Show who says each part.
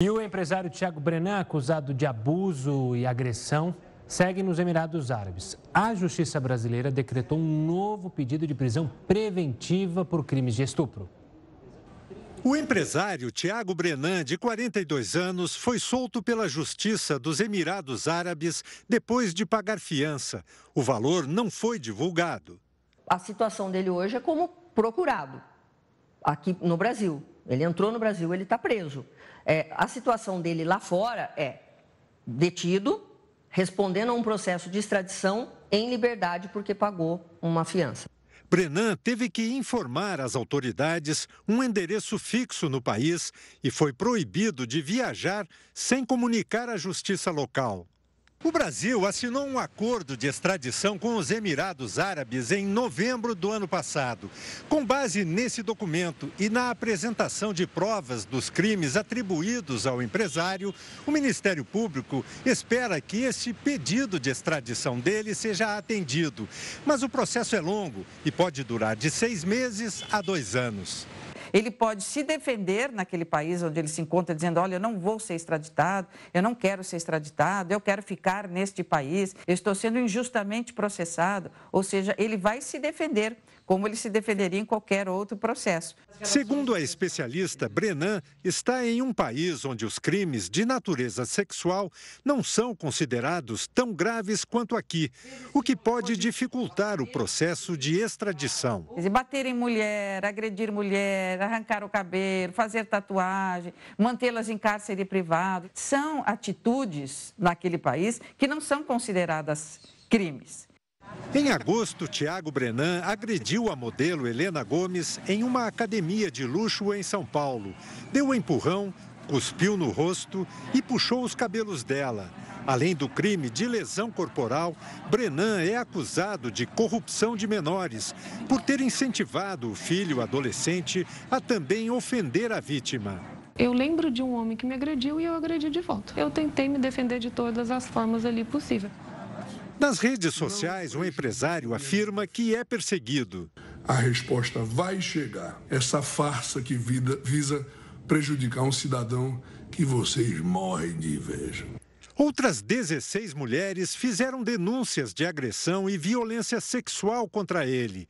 Speaker 1: E o empresário Tiago Brenan, acusado de abuso e agressão, segue nos Emirados Árabes. A justiça brasileira decretou um novo pedido de prisão preventiva por crimes de estupro. O empresário Tiago Brenan, de 42 anos, foi solto pela Justiça dos Emirados Árabes depois de pagar fiança. O valor não foi divulgado.
Speaker 2: A situação dele hoje é como procurado, aqui no Brasil. Ele entrou no Brasil, ele está preso. É, a situação dele lá fora é detido, respondendo a um processo de extradição em liberdade porque pagou uma fiança.
Speaker 1: Brenan teve que informar às autoridades um endereço fixo no país e foi proibido de viajar sem comunicar à justiça local. O Brasil assinou um acordo de extradição com os Emirados Árabes em novembro do ano passado. Com base nesse documento e na apresentação de provas dos crimes atribuídos ao empresário, o Ministério Público espera que este pedido de extradição dele seja atendido. Mas o processo é longo e pode durar de seis meses
Speaker 3: a dois anos. Ele pode se defender naquele país onde ele se encontra, dizendo: Olha, eu não vou ser extraditado, eu não quero ser extraditado, eu quero ficar neste país, eu estou sendo injustamente processado. Ou seja, ele vai se defender como ele se defenderia em qualquer outro processo.
Speaker 1: Segundo a especialista Brenan, está em um país onde os crimes de natureza sexual não são considerados tão graves quanto aqui, o que pode dificultar o processo de extradição.
Speaker 3: Bater em mulher, agredir mulher, arrancar o cabelo, fazer tatuagem, mantê-las em cárcere privado, são atitudes naquele país que não são consideradas
Speaker 1: crimes. Em agosto, Tiago Brenan agrediu a modelo Helena Gomes em uma academia de luxo em São Paulo. Deu um empurrão, cuspiu no rosto e puxou os cabelos dela. Além do crime de lesão corporal, Brenan é acusado de corrupção de menores por ter incentivado o filho adolescente a também ofender a vítima.
Speaker 2: Eu lembro de um homem que me agrediu e eu agredi de volta. Eu tentei me defender de todas as formas ali possível.
Speaker 1: Nas redes sociais, um empresário afirma que é perseguido. A resposta vai chegar. Essa farsa que vida, visa prejudicar um cidadão que vocês morrem de inveja. Outras 16 mulheres fizeram denúncias de agressão e violência sexual contra ele.